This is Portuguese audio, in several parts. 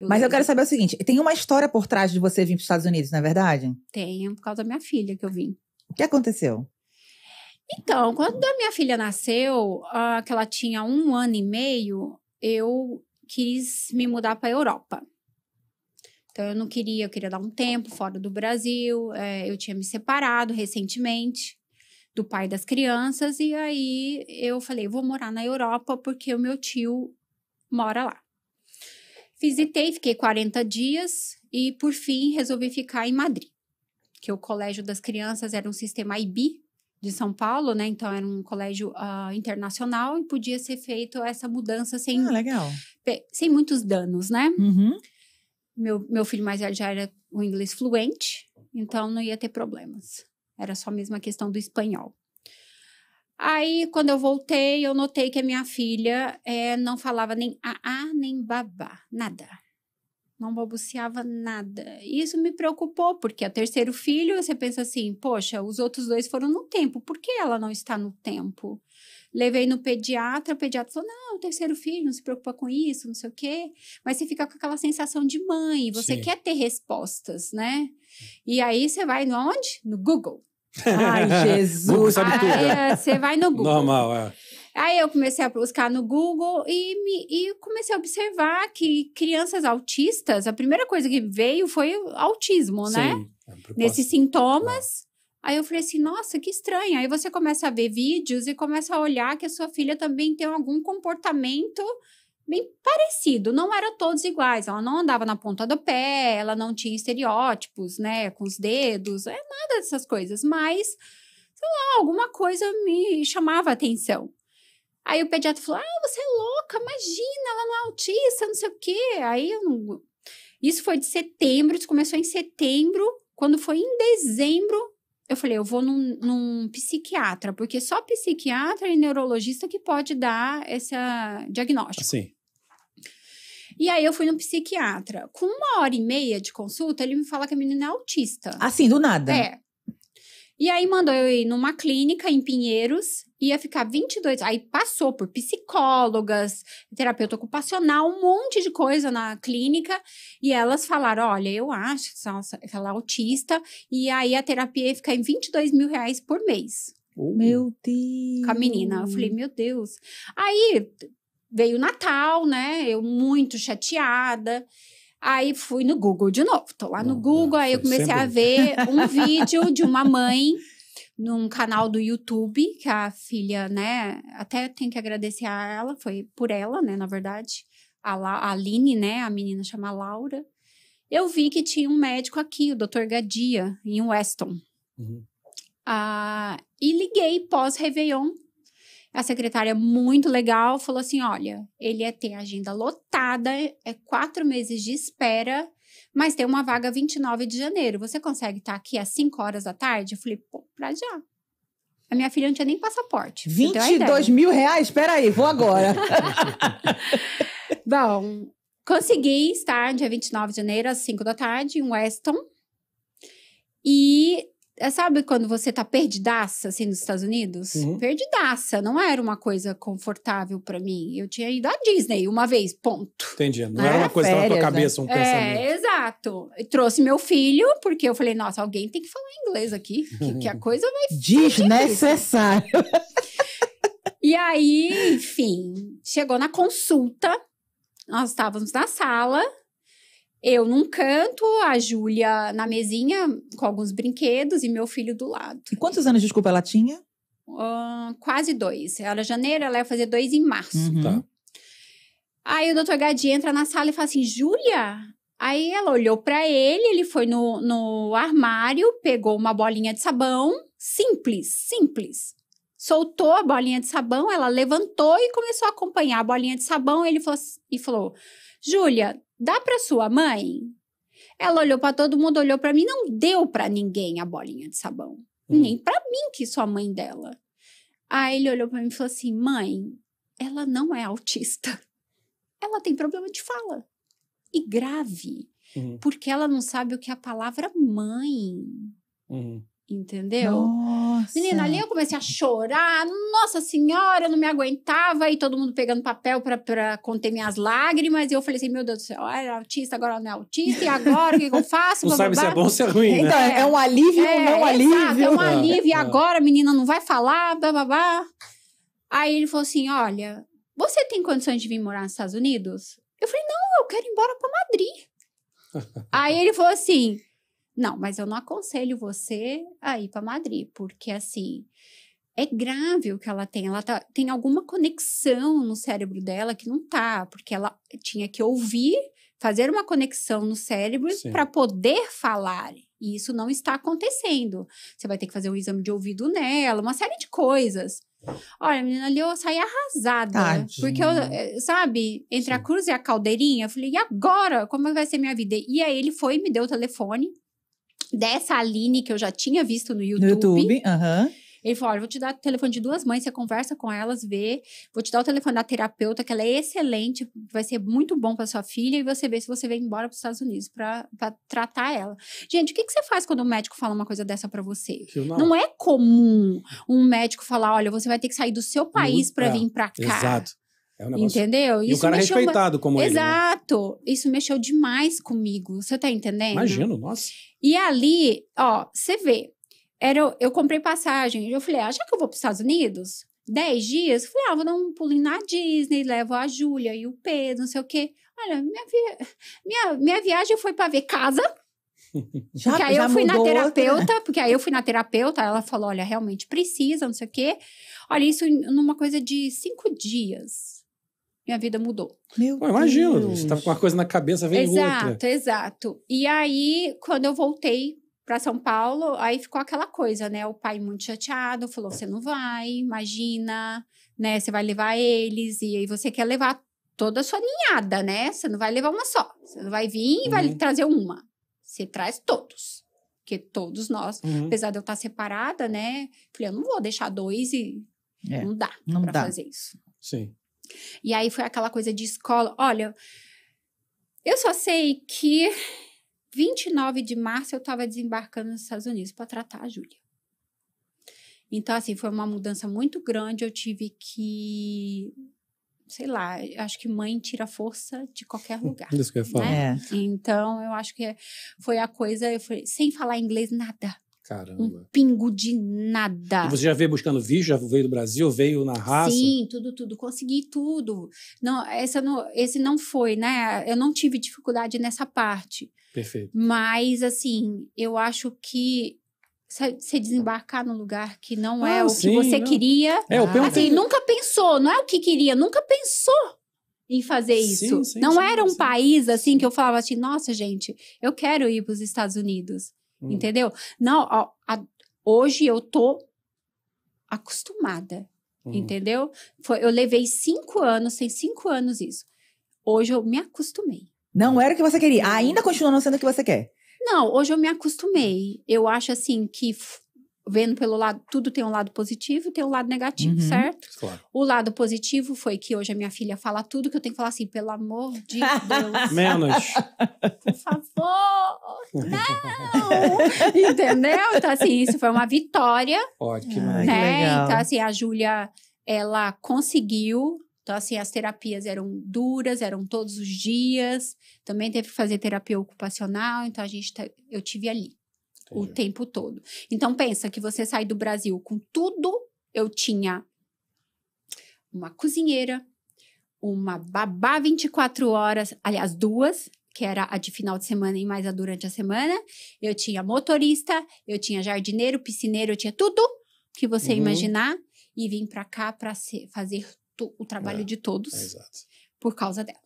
Mas eu quero saber o seguinte: tem uma história por trás de você vir para os Estados Unidos, não é verdade? Tenho, por causa da minha filha que eu vim. O que aconteceu? Então, quando a minha filha nasceu, ah, que ela tinha um ano e meio, eu quis me mudar para a Europa. Então, eu não queria, eu queria dar um tempo fora do Brasil. É, eu tinha me separado recentemente do pai das crianças. E aí eu falei: vou morar na Europa porque o meu tio mora lá. Visitei, fiquei 40 dias e, por fim, resolvi ficar em Madrid, que o Colégio das Crianças era um sistema IB de São Paulo, né? Então era um colégio uh, internacional e podia ser feito essa mudança sem, ah, sem muitos danos, né? Uhum. Meu, meu filho mais velho já era o inglês fluente, então não ia ter problemas. Era só mesmo a questão do espanhol. Aí, quando eu voltei, eu notei que a minha filha é, não falava nem a nem babá, nada. Não balbuciava nada. isso me preocupou, porque é terceiro filho, você pensa assim, poxa, os outros dois foram no tempo, por que ela não está no tempo? Levei no pediatra, o pediatra falou: não, terceiro filho, não se preocupa com isso, não sei o quê. Mas você fica com aquela sensação de mãe, você Sim. quer ter respostas, né? E aí você vai onde? No Google. Ai, Jesus. É, você vai no Google. Normal, é. Aí eu comecei a buscar no Google e, me, e comecei a observar que crianças autistas, a primeira coisa que veio foi autismo, né? Sim, né? É Nesses sintomas. Ah. Aí eu falei assim, nossa, que estranho. Aí você começa a ver vídeos e começa a olhar que a sua filha também tem algum comportamento bem parecido, não eram todos iguais. Ela não andava na ponta do pé, ela não tinha estereótipos, né, com os dedos, é nada dessas coisas, mas sei lá, alguma coisa me chamava a atenção. Aí o pediatra falou: "Ah, você é louca, imagina, ela não é autista, não sei o quê". Aí eu não... Isso foi de setembro, isso começou em setembro, quando foi em dezembro eu falei, eu vou num, num, psiquiatra, porque só psiquiatra e neurologista que pode dar esse diagnóstico. Sim. E aí eu fui no psiquiatra. Com uma hora e meia de consulta, ele me fala que a menina é autista. Assim, do nada? É. E aí mandou eu ir numa clínica em Pinheiros, ia ficar 22. Aí passou por psicólogas, terapeuta ocupacional, um monte de coisa na clínica. E elas falaram: olha, eu acho que ela é autista. E aí a terapia ia ficar em 22 mil reais por mês. Oh. Meu Deus! Com a menina. Eu falei, meu Deus. Aí veio o Natal, né? Eu muito chateada. Aí fui no Google de novo. Tô lá no Google, aí eu comecei sempre... a ver um vídeo de uma mãe num canal do YouTube, que a filha, né, até tenho que agradecer a ela, foi por ela, né, na verdade, a, La, a Aline, né, a menina chama Laura. Eu vi que tinha um médico aqui, o Dr. Gadia, em Weston. Uhum. Ah, e liguei pós-Réveillon a secretária, muito legal, falou assim: olha, ele é, ter agenda lotada, é quatro meses de espera, mas tem uma vaga 29 de janeiro. Você consegue estar tá aqui às 5 horas da tarde? Eu falei, pô, pra já. A minha filha não tinha nem passaporte. 22 mil reais? Espera aí, vou agora. Bom, consegui estar dia 29 de janeiro, às 5 da tarde, em Weston. E é, sabe quando você tá perdidaça, assim, nos Estados Unidos? Uhum. Perdidaça, não era uma coisa confortável para mim. Eu tinha ido à Disney uma vez, ponto. Entendi, não, não era, era uma coisa férias, na tua né? cabeça, né? um pensamento. É, exato. E trouxe meu filho, porque eu falei, nossa, alguém tem que falar inglês aqui, que, que a coisa vai... Desnecessário. e aí, enfim, chegou na consulta, nós estávamos na sala eu num canto, a Júlia na mesinha com alguns brinquedos e meu filho do lado. E quantos anos, desculpa, ela tinha? Uh, quase dois. Ela era é janeiro, ela ia fazer dois em março. Uhum. Tá. Aí o doutor Gadi entra na sala e fala assim: Júlia? Aí ela olhou para ele, ele foi no, no armário, pegou uma bolinha de sabão, simples, simples. Soltou a bolinha de sabão, ela levantou e começou a acompanhar a bolinha de sabão. Ele falou, e falou: Júlia, dá para sua mãe? Ela olhou para todo mundo, olhou para mim, não deu para ninguém a bolinha de sabão. Hum. Nem para mim, que sou a mãe dela. Aí ele olhou para mim e falou assim: mãe, ela não é autista. Ela tem problema de fala. E grave. Uhum. Porque ela não sabe o que é a palavra mãe. Uhum. Entendeu? Nossa. Menina, ali eu comecei a chorar. Nossa senhora, eu não me aguentava. E todo mundo pegando papel para conter minhas lágrimas. E eu falei assim: meu Deus do céu, era é autista, agora não é autista. E agora, o que, eu faço? Não sabe se é bom ou se é ruim. Né? Então, é, é um alívio ou é, não é um alívio? Exato, é um alívio. E é, agora, é. menina, não vai falar, bababá. Aí ele falou assim: olha, você tem condições de vir morar nos Estados Unidos? Eu falei: não, eu quero ir embora para Madrid. Aí ele falou assim: não, mas eu não aconselho você a ir para Madrid, porque assim é grave o que ela tem. Ela tá, tem alguma conexão no cérebro dela que não tá, porque ela tinha que ouvir, fazer uma conexão no cérebro para poder falar. E isso não está acontecendo. Você vai ter que fazer um exame de ouvido nela, uma série de coisas. Olha, a menina ali, eu saí arrasada. Tadinha. Porque eu, eh, sabe, entre Sim. a cruz e a caldeirinha, eu falei, e agora? Como vai ser minha vida? E aí ele foi e me deu o telefone dessa Aline que eu já tinha visto no YouTube. No YouTube, aham. Uhum. Ele falou: Olha, vou te dar o telefone de duas mães, você conversa com elas, vê. Vou te dar o telefone da terapeuta, que ela é excelente, vai ser muito bom para sua filha, e você vê se você vem embora para os Estados Unidos para tratar ela. Gente, o que, que, você faz quando um médico fala uma coisa dessa para você? Não. não. é comum um médico falar: Olha, você vai ter que sair do seu país para é. vir para cá. Exato. É um negócio... Entendeu? E isso o cara é mexeu... respeitado como Exato. Ele, né? Isso mexeu demais comigo. Você tá entendendo? Imagino, nossa. E ali, ó, você vê. Era, eu comprei passagem. Eu falei, ah, já que eu vou para os Estados Unidos, dez dias, eu falei, ah, vou dar um pulinho na Disney, levo a Júlia e o Pedro, não sei o quê. Olha, minha, vi... minha, minha viagem foi para ver casa, já, porque aí eu fui na terapeuta, outra, né? porque aí eu fui na terapeuta, ela falou: olha, realmente precisa, não sei o quê. Olha, isso numa coisa de cinco dias minha vida mudou. Meu Pô, você estava com uma coisa na cabeça, vem exato, outra. Exato, exato. E aí, quando eu voltei para São Paulo, aí ficou aquela coisa, né? O pai muito chateado, falou: "Você não vai, imagina, né? Você vai levar eles e aí você quer levar toda a sua ninhada, né? Você não vai levar uma só. Você não vai vir e uhum. vai trazer uma. Você traz todos." Porque todos nós, uhum. apesar de eu estar separada, né? Falei, eu não vou deixar dois e é, não dá não pra dá. fazer isso. Sim. E aí foi aquela coisa de escola. Olha, eu só sei que 29 de março eu estava desembarcando nos Estados Unidos para tratar a Júlia. Então, assim, foi uma mudança muito grande. Eu tive que. Sei lá, acho que mãe tira força de qualquer lugar. Isso que eu ia falar. Né? É. Então, eu acho que foi a coisa. Eu falei, sem falar inglês, nada. Caramba. Um pingo de nada. E você já veio buscando visto, já veio do Brasil, veio na raça? Sim, tudo, tudo. Consegui tudo. Não, essa não, esse não foi, né? Eu não tive dificuldade nessa parte. Perfeito. Mas, assim, eu acho que você desembarcar num lugar que não é ah, é o sim, que você não. queria. É, eu perguntei... Assim, nunca pensou, não é o que queria, nunca pensou em fazer isso. Sim, não era um país assim que eu falava assim, nossa, gente, eu quero ir para os Estados Unidos. Hum. Entendeu? Não, ó, a, hoje eu tô acostumada. Hum. Entendeu? Foi, eu levei cinco anos, tem cinco anos isso. Hoje eu me acostumei. Não era o que você queria. Ainda continua não sendo o que você quer. Não, hoje eu me acostumei. Eu acho assim que vendo pelo lado, tudo tem um lado positivo e tem um lado negativo, uhum, certo? Claro. O lado positivo foi que hoje a minha filha fala tudo que eu tenho que falar assim, pelo amor de Deus. Menos. Por favor, não! Entendeu? Então, assim, isso foi uma vitória. Ótimo. Ai, né? Então, assim, a Júlia, ela conseguiu. Então, assim, as terapias eram duras, eram todos os dias. Também teve que fazer terapia ocupacional. Então, a gente, tá, eu tive ali Entendi. o tempo todo. Então, pensa que você sai do Brasil com tudo. Eu tinha uma cozinheira, uma babá 24 horas, aliás, duas, que era a de final de semana e mais a durante a semana. Eu tinha motorista, eu tinha jardineiro, piscineiro, eu tinha tudo que você uhum. imaginar e vim para cá para fazer o trabalho é, de todos é por causa dela.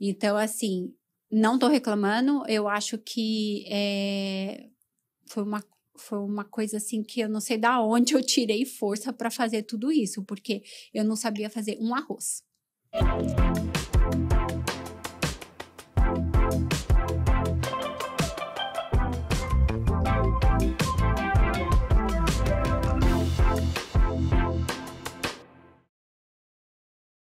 Então, assim, não tô reclamando, eu acho que é, foi, uma, foi uma coisa assim que eu não sei da onde eu tirei força para fazer tudo isso, porque eu não sabia fazer um arroz.